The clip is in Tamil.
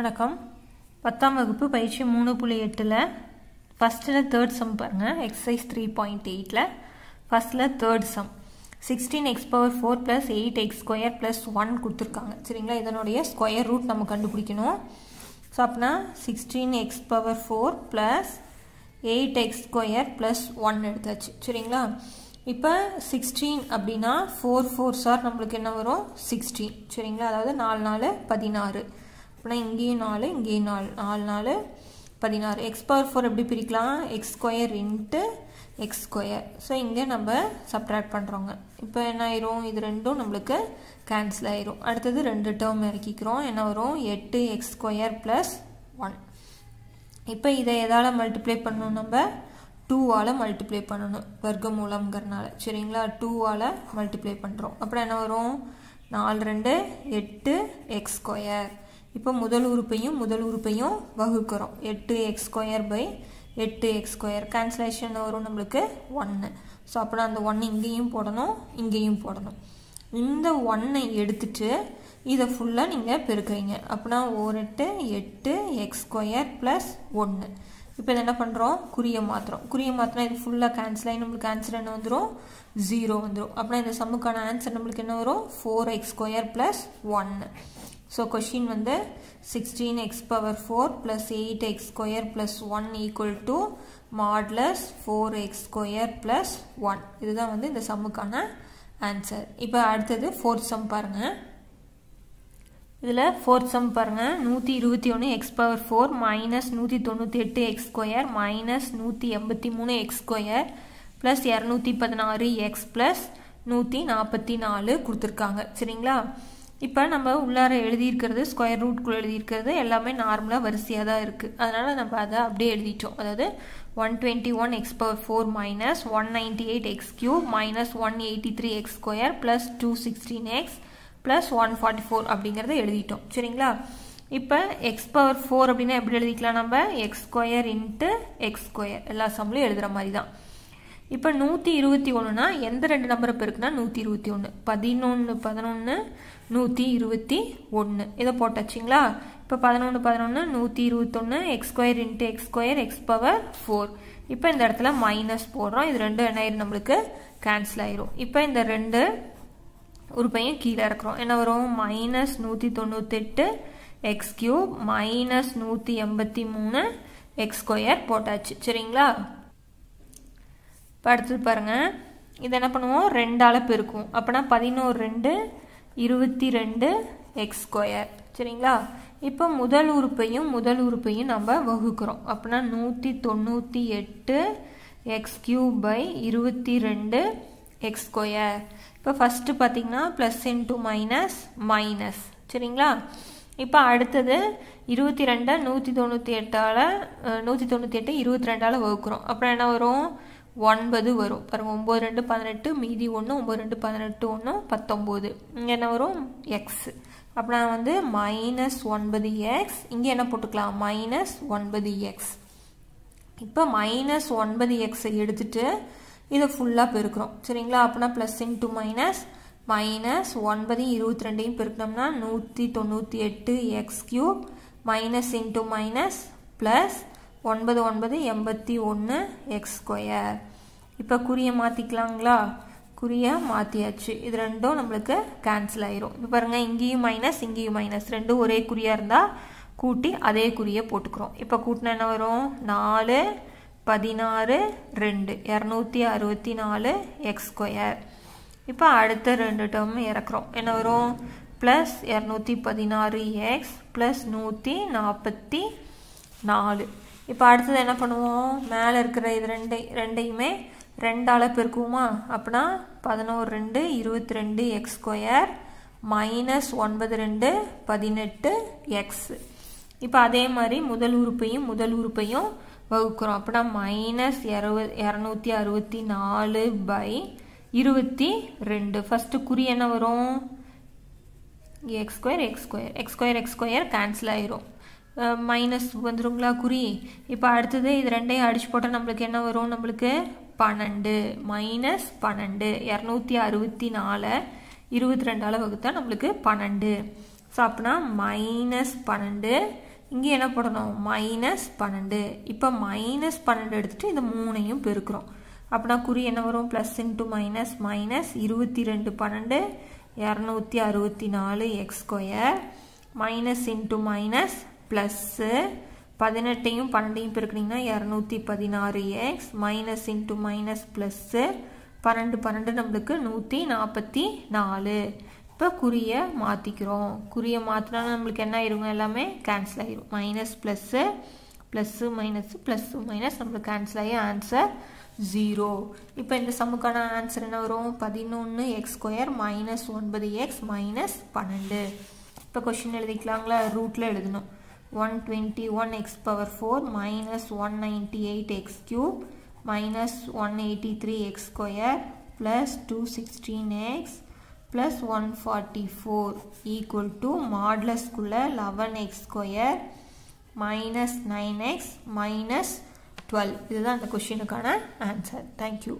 வணக்கம் பத்தாம் வகுப்பு பயிற்சி மூணு புள்ளி எட்டில் ஃபஸ்ட்டில் தேர்ட் சம் பாருங்கள் எக்ஸசைஸ் த்ரீ பாயிண்ட் எயிட்டில் ஃபஸ்ட்டில் third sum sixteen x power four plus eight x square plus one கொடுத்துருக்காங்க சரிங்களா இதனுடைய ஸ்கொயர் ரூட் நம்ம கண்டுபிடிக்கணும் ஸோ அப்படின்னா sixteen x power four plus eight x square plus one எடுத்தாச்சு சரிங்களா இப்போ சிக்ஸ்டீன் அப்படின்னா ஃபோர் ஃபோர் சார் நம்மளுக்கு என்ன வரும் சிக்ஸ்டீன் சரிங்களா அதாவது நாலு நாலு பதினாறு அப்படின்னா இங்கேயும் நாலு இங்கேயும் நாலு நாலு நாலு பதினாறு எக்ஸ் பவர் ஃபோர் எப்படி பிரிக்கலாம் x square into x square so இங்கே நம்ம சப்ராக்ட் பண்ணுறோங்க இப்போ என்ன ஆயிரும் இது ரெண்டும் நம்மளுக்கு கேன்சல் ஆயிரும் அடுத்தது ரெண்டு டேர்ம் இறக்கிக்கிறோம் என்ன வரும் எட்டு எக்ஸ் ஸ்கொயர் ப்ளஸ் ஒன் இப்போ இதை எதால் மல்டிப்ளை பண்ணணும் நம்ம டூவால் மல்டிப்ளை பண்ணணும் வர்க்க மூலம்ங்கிறனால சரிங்களா டூவால் மல்டிப்ளை பண்ணுறோம் அப்புறம் என்ன வரும் நாலு ரெண்டு எட்டு எக்ஸ் ஸ்கொயர் இப்போ முதல் உறுப்பையும் முதல் உறுப்பையும் வகுக்கிறோம் எட்டு எக்ஸ் ஸ்கொயர் பை எட்டு எக்ஸ் ஸ்கொயர் கேன்சலேஷன் வரும் நம்மளுக்கு ஒன்று ஸோ அப்போ அந்த ஒன்று இங்கேயும் போடணும் இங்கேயும் போடணும் இந்த ஒன்னை எடுத்துட்டு இதை ஃபுல்லாக நீங்கள் பெருக்கிறீங்க அப்படின்னா ஒரு எட்டு எட்டு எக்ஸ் ஸ்கொயர் ப்ளஸ் ஒன்று இப்போ இதை என்ன பண்ணுறோம் குறியை மாற்றுறோம் குறிய மாத்திரம் இது ஃபுல்லாக கேன்சல் ஆகி நம்மளுக்கு ஆன்சர் என்ன வந்துடும் ஜீரோ வந்துடும் அப்படின்னா இந்த சம்முக்கான ஆன்சர் நம்மளுக்கு என்ன வரும் ஃபோர் எக்ஸ் ஸ்கொயர் ப்ளஸ் ஒன்று So question வந்து 16x power 4 plus 8x square plus 1 equal to modulus 4x square plus 1 இதுதான் வந்து இந்த சம்முக்கான ஆன்சர் இப்போ அடுத்தது ஃபோர்த் சம் பாருங்கள் இதில் ஃபோர்த் சம் பாருங்கள் நூற்றி இருபத்தி ஒன்று எக்ஸ் பவர் ஃபோர் மைனஸ் நூற்றி தொண்ணூற்றி எட்டு எக்ஸ் ஸ்கொயர் மைனஸ் நூற்றி எண்பத்தி மூணு எக்ஸ் ஸ்கொயர் ப்ளஸ் இரநூத்தி பதினாறு எக்ஸ் ப்ளஸ் நூற்றி நாற்பத்தி நாலு கொடுத்துருக்காங்க சரிங்களா இப்போ நம்ம உள்ளார எழுதியிருக்கிறது ஸ்கொயர் ரூட்குள்ளே எழுதியிருக்கிறது எல்லாமே நார்மலாக வரிசையாக தான் இருக்குது அதனால் நம்ம அதை அப்படியே எழுதிட்டோம் அதாவது one twenty one x power four minus one ninety eight x cube minus one eighty three x square plus two sixteen x plus one forty four அப்படிங்கிறத எழுதிட்டோம் சரிங்களா இப்போ எக்ஸ் பவர் ஃபோர் அப்படின்னா எப்படி எழுதிக்கலாம் நம்ம x square into x square எல்லா சம்லையும் எழுதுகிற மாதிரி தான் இப்போ நூற்றி இருபத்தி ஒன்றுனா எந்த ரெண்டு நம்பரை பெருக்குன்னா நூற்றி இருபத்தி ஒன்று பதினொன்று பதினொன்று நூற்றி இருபத்தி ஒன்று இதை போட்டாச்சுங்களா இப்போ பதினொன்று பதினொன்று நூற்றி இருபத்தொன்று x square into x square x power four இப்போ இந்த இடத்துல மைனஸ் போடுறோம் இது ரெண்டு எண்ணாயிரம் நம்மளுக்கு கேன்சல் ஆயிரும் இப்போ இந்த ரெண்டு உறுப்பையும் கீழே இருக்கிறோம் என்ன வரும் மைனஸ் நூற்றி தொண்ணூத்தெட்டு எக்ஸ் கியூப் மைனஸ் நூற்றி எண்பத்தி மூணு எக்ஸ் ஸ்கொயர் போட்டாச்சு சரிங்களா இப்போ அடுத்தது பாருங்கள் இது என்ன பண்ணுவோம் ரெண்டால் பெருக்கும் அப்போனா பதினோரு ரெண்டு இருபத்தி ரெண்டு எக்ஸ் ஸ்கொயர் சரிங்களா இப்போ முதல் உறுப்பையும் முதல் உறுப்பையும் நம்ம வகுக்கிறோம் அப்படின்னா நூற்றி தொண்ணூற்றி எட்டு எக்ஸ் கியூப் பை இருபத்தி ரெண்டு எக்ஸ் ஸ்கொயர் இப்போ ஃபஸ்ட்டு பார்த்திங்கன்னா ப்ளஸ் இன்ட்டு மைனஸ் மைனஸ் சரிங்களா இப்போ அடுத்தது இருபத்தி ரெண்டை நூற்றி தொண்ணூற்றி எட்டால் நூற்றி தொண்ணூற்றி எட்டு இருபத்தி ரெண்டால் வகுக்கிறோம் அப்புறம் என்ன வரும் ஒன்பது வரும் பாருங்கள் ஒம்பது ரெண்டு பதினெட்டு மீதி ஒன்று ஒம்பது ரெண்டு பதினெட்டு ஒன்று பத்தொம்போது இங்கே என்ன வரும் எக்ஸு நான் வந்து மைனஸ் ஒன்பது எக்ஸ் இங்கே என்ன போட்டுக்கலாம் மைனஸ் ஒன்பது எக்ஸ் இப்போ மைனஸ் ஒன்பது எக்ஸை எடுத்துட்டு இதை ஃபுல்லாக பெருக்கிறோம் சரிங்களா அப்படின்னா ப்ளஸ் இன்ட்டு மைனஸ் மைனஸ் ஒன்பது இருபத்தி ரெண்டையும் பெருக்கணும்னா நூற்றி தொண்ணூற்றி எட்டு x cube minus into minus plus ஒன்பது ஒன்பது எண்பத்தி ஒன்று எக்ஸ் ஸ்கொயர் இப்போ குறியை மாற்றிக்கலாங்களா குறியை மாற்றியாச்சு இது ரெண்டும் நம்மளுக்கு கேன்சல் ஆயிரும் இப்போ பாருங்கள் இங்கேயும் மைனஸ் இங்கேயும் மைனஸ் ரெண்டும் ஒரே குறியாக இருந்தால் கூட்டி அதே குறியை போட்டுக்கிறோம் இப்போ கூட்டினா என்ன வரும் நாலு பதினாறு ரெண்டு இரநூத்தி அறுபத்தி நாலு எக்ஸ் ஸ்கொயர் இப்போ அடுத்த ரெண்டு டேர்ம் இறக்குறோம் என்ன வரும் ப்ளஸ் இரநூத்தி பதினாறு எக்ஸ் ப்ளஸ் நூற்றி நாற்பத்தி நாலு இப்போ அடுத்தது என்ன பண்ணுவோம் மேலே இருக்கிற இது ரெண்டை ரெண்டையுமே ரெண்டால் பெருக்குவோமா அப்படின்னா பதினோரு ரெண்டு இருபத்தி ரெண்டு எக்ஸ் ஸ்கொயர் மைனஸ் ஒன்பது ரெண்டு பதினெட்டு எக்ஸ் இப்போ அதே மாதிரி முதல் உறுப்பையும் முதல் உறுப்பையும் வகுக்கிறோம் அப்படின்னா மைனஸ் இரவு இரநூத்தி அறுபத்தி நாலு பை இருபத்தி ரெண்டு ஃபஸ்ட்டு குறி என்ன வரும் x square x square x square x square cancel ஆயிரும் மைனஸ் வந்துடுங்களா குறி இப்போ அடுத்தது இது ரெண்டையும் அடிச்சு போட்டால் நம்மளுக்கு என்ன வரும் நம்மளுக்கு பன்னெண்டு மைனஸ் பன்னெண்டு இரநூத்தி அறுபத்தி நாலு இருபத்தி ரெண்டால் வகுத்தா நம்மளுக்கு பன்னெண்டு ஸோ அப்படின்னா மைனஸ் பன்னெண்டு இங்கே என்ன போடணும் மைனஸ் பன்னெண்டு இப்போ மைனஸ் பன்னெண்டு எடுத்துகிட்டு இந்த மூணையும் பெருக்கிறோம் அப்படின்னா குறி என்ன வரும் ப்ளஸ் இன்ட்டு மைனஸ் மைனஸ் இருபத்தி ரெண்டு பன்னெண்டு இரநூத்தி அறுபத்தி நாலு x square minus into minus plus பதினெட்டையும் பன்னெண்டையும் பெருக்குனிங்கன்னா இரநூத்தி பதினாறு x minus into minus plus பன்னெண்டு பன்னெண்டு நம்மளுக்கு நூற்றி நாற்பத்தி நாலு இப்போ குறியை மாற்றிக்கிறோம் குறியை மாற்றினா நம்மளுக்கு என்ன ஆயிருங்க எல்லாமே கேன்சல் ஆகிரும் minus plus plus minus plus minus நம்மளுக்கு கேன்சல் ஆகி ஆன்சர் ஜீரோ இப்போ இந்த சமுக்கான ஆன்சர் என்ன வரும் பதினொன்று எக்ஸ் ஸ்கொயர் மைனஸ் ஒன்பது எக்ஸ் மைனஸ் பன்னெண்டு இப்போ கொஷின் எழுதிக்கலாங்களா ரூட்டில் எழுதணும் 121x power 4 minus 198x cube minus 183x square plus 216x plus 144 equal to modulus குள்ள 11x square minus 9x minus 12 இதுதான் அந்த answer. Thank you.